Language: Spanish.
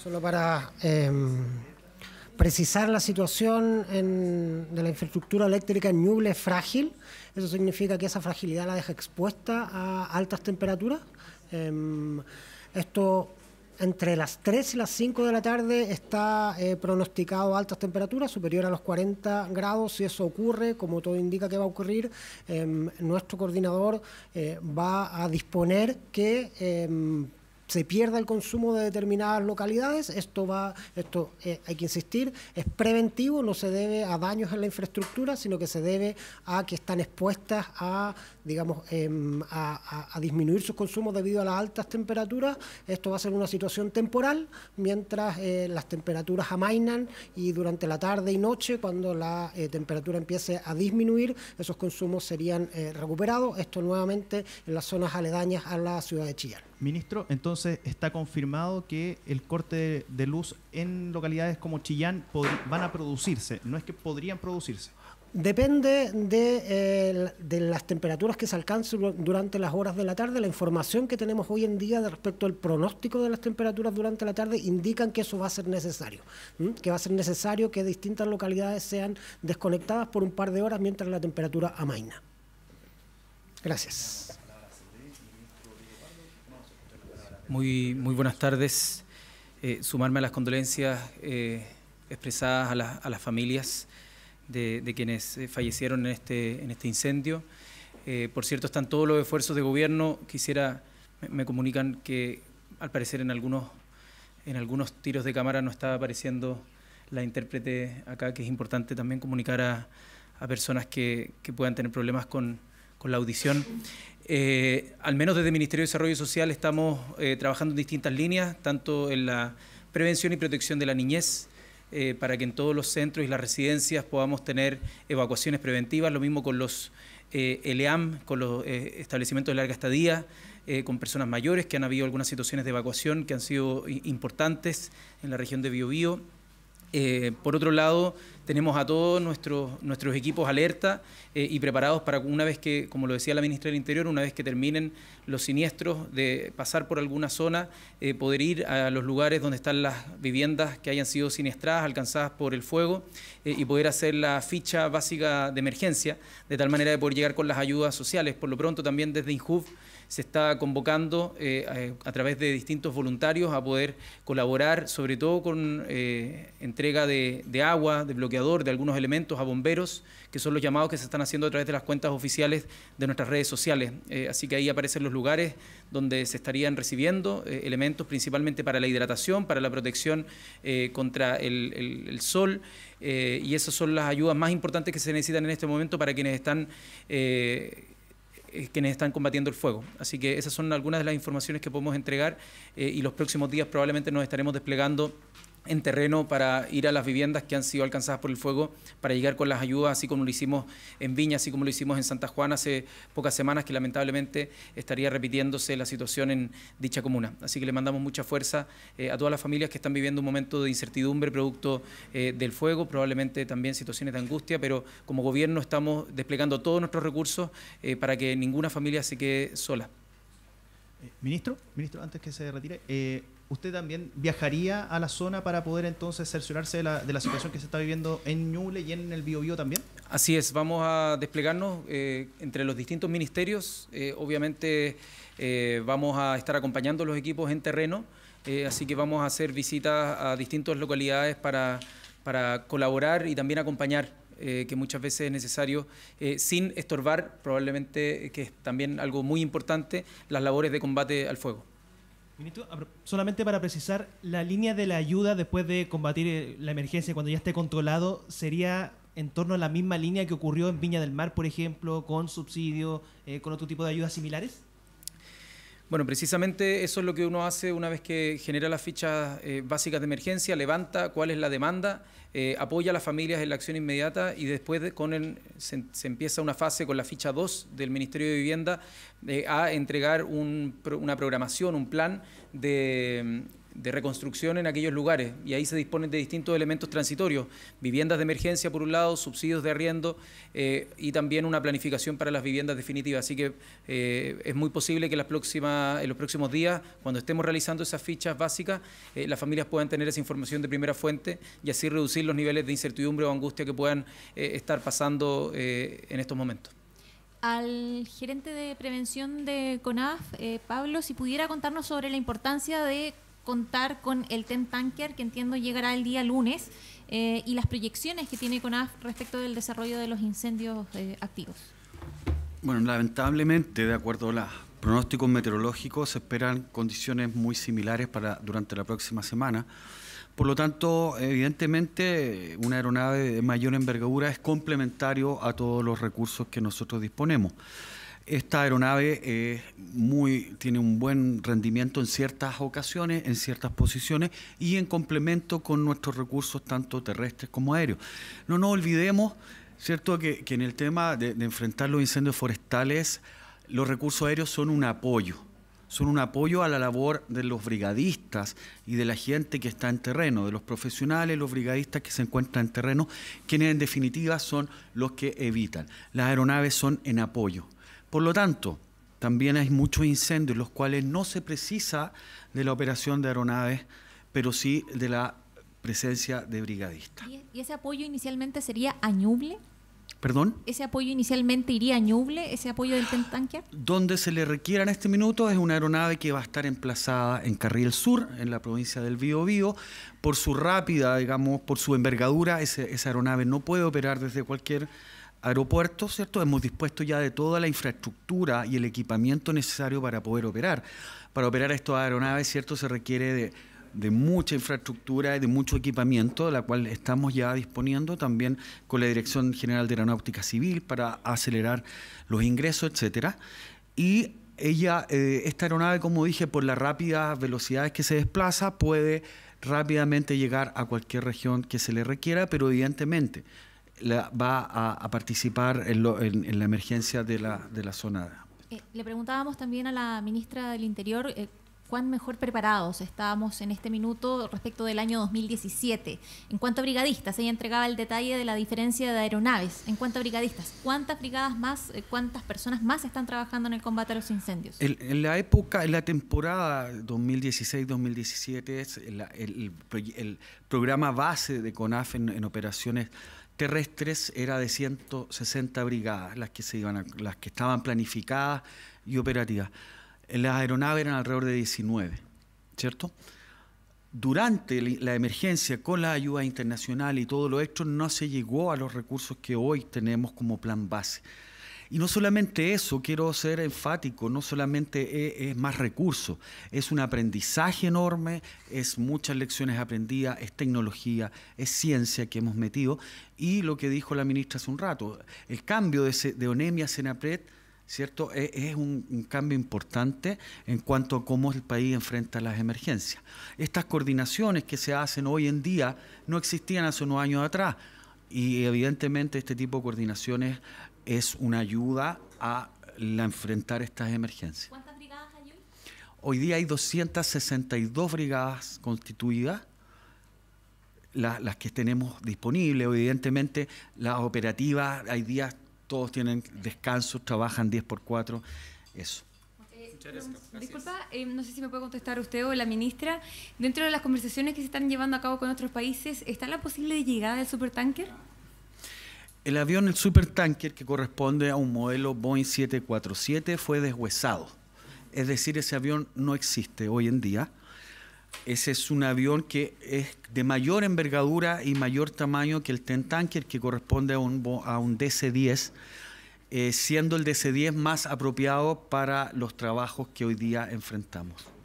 Solo para em, precisar la situación de la infraestructura eléctrica en Ñuble frágil. Eso significa que esa fragilidad la deja expuesta a altas temperaturas. Em, esto entre las 3 y las 5 de la tarde está eh, pronosticado altas temperaturas, superior a los 40 grados. Si eso ocurre, como todo indica que va a ocurrir, em, nuestro coordinador eh, va a disponer que se pierda el consumo de determinadas localidades. Esto va, esto eh, hay que insistir, es preventivo, no se debe a daños en la infraestructura, sino que se debe a que están expuestas a, digamos, em, a, disminuir sus consumos debido a las altas temperaturas. Esto va a ser una situación temporal, mientras eh, las temperaturas amainan y durante la tarde y noche, cuando la eh, temperatura empiece a disminuir, esos consumos serían recuperados. Esto nuevamente en las zonas aledañas a la ciudad de Chillán. Ministro, entonces entonces está confirmado que el corte de, luz en localidades como Chillán van a producirse, no es que podrían producirse. Depende de, eh, las temperaturas que se alcancen durante las horas de la tarde. La información que tenemos hoy en día respecto al pronóstico de las temperaturas durante la tarde indican que eso va a ser necesario, que va a ser necesario que distintas localidades sean desconectadas por un par de horas mientras la temperatura amaina. Gracias. Muy, buenas tardes. Eh, sumarme a las condolencias eh, expresadas a, las familias de, quienes eh, fallecieron en este, en este incendio. por cierto, están todos los esfuerzos de gobierno. Quisiera, me, comunican que al parecer en algunos, en algunos tiros de cámara no estaba apareciendo la intérprete acá, que es importante también comunicar a, personas que puedan tener problemas con con la audición. Eh, al menos desde el Ministerio de Desarrollo Social estamos eh, trabajando en distintas líneas, tanto en la prevención y protección de la niñez, eh, para que en todos los centros y las residencias podamos tener evacuaciones preventivas, lo mismo con los ELEAM, con los establecimientos de larga estadía, con personas mayores, que han habido algunas situaciones de evacuación que han sido importantes en la región de Biobío eh, por otro lado, tenemos a todos nuestros, nuestros equipos alerta eh, y preparados para una vez que, como lo decía la ministra del Interior, una vez que terminen los siniestros de pasar por alguna zona, eh, poder ir a los lugares donde están las viviendas que hayan sido siniestradas, alcanzadas por el fuego, y poder hacer la ficha básica de emergencia, de tal manera de poder llegar con las ayudas sociales. Por lo pronto, también desde INJUV se está convocando eh, a, través de distintos voluntarios a poder colaborar, sobre todo con eh, entrega de, agua, de bloqueador, de algunos elementos a bomberos, que son los llamados que se están haciendo a través de las cuentas oficiales de nuestras redes sociales. Eh, así que ahí aparecen los lugares donde se estarían recibiendo elementos principalmente para la hidratación, para la protección contra el, sol. y esas son las ayudas más importantes que se necesitan en este momento para quienes están eh, quienes están combatiendo el fuego. Así que esas son algunas de las informaciones que podemos entregar eh, y los próximos días probablemente nos estaremos desplegando en terreno para ir a las viviendas que han sido alcanzadas por el fuego, para llegar con las ayudas, así como lo hicimos en Viña, así como lo hicimos en Santa Juana hace pocas semanas, que lamentablemente estaría repitiéndose la situación en dicha comuna. Así que le mandamos mucha fuerza eh, a todas las familias que están viviendo un momento de incertidumbre producto eh, del fuego, probablemente también situaciones de angustia, pero como gobierno estamos desplegando todos nuestros recursos eh, para que ninguna familia se quede sola. ministro, ministro, antes que se retire usted también viajaría a la zona para poder entonces cerciorarse de la, de la situación que se está viviendo en Ñuble y en el Biobío también? Así es, vamos a desplegarnos eh, entre los distintos ministerios. Eh, obviamente eh, vamos a estar acompañando los equipos en terreno, así que vamos a hacer visitas a distintas localidades para, para colaborar y también acompañar que muchas veces es necesario, sin estorbar, probablemente, que es también algo muy importante, las labores de combate al fuego. Ministro, solamente para precisar, la línea de la ayuda después de combatir eh, la emergencia, cuando ya esté controlado, sería en torno a la misma línea que ocurrió en Viña del Mar, por ejemplo, con subsidio, eh, con otro tipo de ayudas similares? Bueno, precisamente eso es lo que uno hace una vez que genera las fichas eh, básicas de emergencia, levanta cuál es la demanda, eh, apoya a las familias en la acción inmediata y después se, empieza una fase con la ficha 2 del Ministerio de Vivienda eh, a entregar una programación, un plan de de reconstrucción en aquellos lugares y ahí se disponen de distintos elementos transitorios, viviendas de emergencia por un lado, subsidios de arriendo eh, y también una planificación para las viviendas definitivas. Así que eh, es muy posible que las próximas, en los próximos días, cuando estemos realizando esas fichas básicas, eh, las familias puedan tener esa información de primera fuente y así reducir los niveles de incertidumbre o angustia que puedan estar pasando en estos momentos al gerente de prevención de CONAF, Pablo, si pudiera contarnos sobre la importancia de contar con el TEN Tanker, que entiendo llegará el día lunes, eh, y las proyecciones que tiene CONAF respecto del desarrollo de los incendios eh, activos. Bueno, lamentablemente, de acuerdo a los pronósticos meteorológicos, se esperan condiciones muy similares para durante la próxima semana. Por lo tanto, evidentemente, una aeronave de mayor envergadura es complementario a todos los recursos que nosotros disponemos esta aeronave eh, tiene un buen rendimiento en ciertas ocasiones, en ciertas posiciones y en complemento con nuestros recursos tanto terrestres como aéreos. No nos olvidemos, ¿cierto?, que, en el tema de, enfrentar los incendios forestales, los recursos aéreos son un apoyo, son un apoyo a la labor de los brigadistas y de la gente que está en terreno, de los profesionales, los brigadistas que se encuentran en terreno, quienes en definitiva son los que evitan. Las aeronaves son en apoyo. Por lo tanto, también hay muchos incendios, los cuales no se precisa de la operación de aeronaves, pero sí de la presencia de brigadistas. ¿Y ese apoyo inicialmente sería añuble? ¿Perdón? ¿Ese apoyo inicialmente iría añuble, ese apoyo del Tentanquia? Donde se le requiera en este minuto es una aeronave que va a estar emplazada en Carril Sur, en la provincia del Bío Bío, Por su rápida, digamos, por su envergadura, esa aeronave no puede operar desde cualquier aeropuertos, ¿cierto? Hemos dispuesto ya de toda la infraestructura y el equipamiento necesario para poder operar. Para operar estas aeronaves, ¿cierto? Se requiere de, mucha infraestructura y de mucho equipamiento, de la cual estamos ya disponiendo también con la Dirección General de Aeronáutica Civil para acelerar los ingresos, etcétera. Y ella, eh, esta aeronave, como dije, por las rápidas velocidades que se desplaza, puede rápidamente llegar a cualquier región que se le requiera, pero evidentemente va a, participar en, la emergencia de la, zona. Eh, le preguntábamos también a la ministra del Interior eh, cuán mejor preparados estábamos en este minuto respecto del año 2017. En cuanto a brigadistas, ella entregaba el detalle de la diferencia de aeronaves. En cuanto a brigadistas, ¿cuántas brigadas más, eh, cuántas personas más están trabajando en el combate a los incendios? en la época, en la temporada 2016-2017, el, el, programa base de CONAF en, en operaciones terrestres era de 160 brigadas, las que, se iban las que estaban planificadas y operativas. Las aeronaves eran alrededor de 19, ¿cierto? Durante la emergencia, con la ayuda internacional y todo lo hecho, no se llegó a los recursos que hoy tenemos como plan base. Y no solamente eso, quiero ser enfático, no solamente e, es, más recursos, es un aprendizaje enorme, es muchas lecciones aprendidas, es tecnología, es ciencia que hemos metido. Y lo que dijo la ministra hace un rato, el cambio de, Onemia ONEMI a Senapred, ¿cierto? E, es, un, un, cambio importante en cuanto a cómo el país enfrenta las emergencias. Estas coordinaciones que se hacen hoy en día no existían hace unos años atrás y evidentemente este tipo de coordinaciones es una ayuda a la, enfrentar estas emergencias. ¿Cuántas brigadas hay hoy? Hoy día hay 262 brigadas constituidas, las que tenemos disponibles. Evidentemente, las operativas, hay días, todos tienen descansos, trabajan 10 por 4, eso. Disculpa, eh, no sé si me puede contestar usted o la ministra. Dentro de las conversaciones que se están llevando a cabo con otros países, ¿está la posible llegada del supertanker? El avión, el supertanker, que corresponde a un modelo Boeing 747, fue deshuesado. Es decir, ese avión no existe hoy en día. Ese es un avión que es de mayor envergadura y mayor tamaño que el Tentanker, que corresponde a un, a un DC-10, eh, siendo el DC-10 más apropiado para los trabajos que hoy día enfrentamos.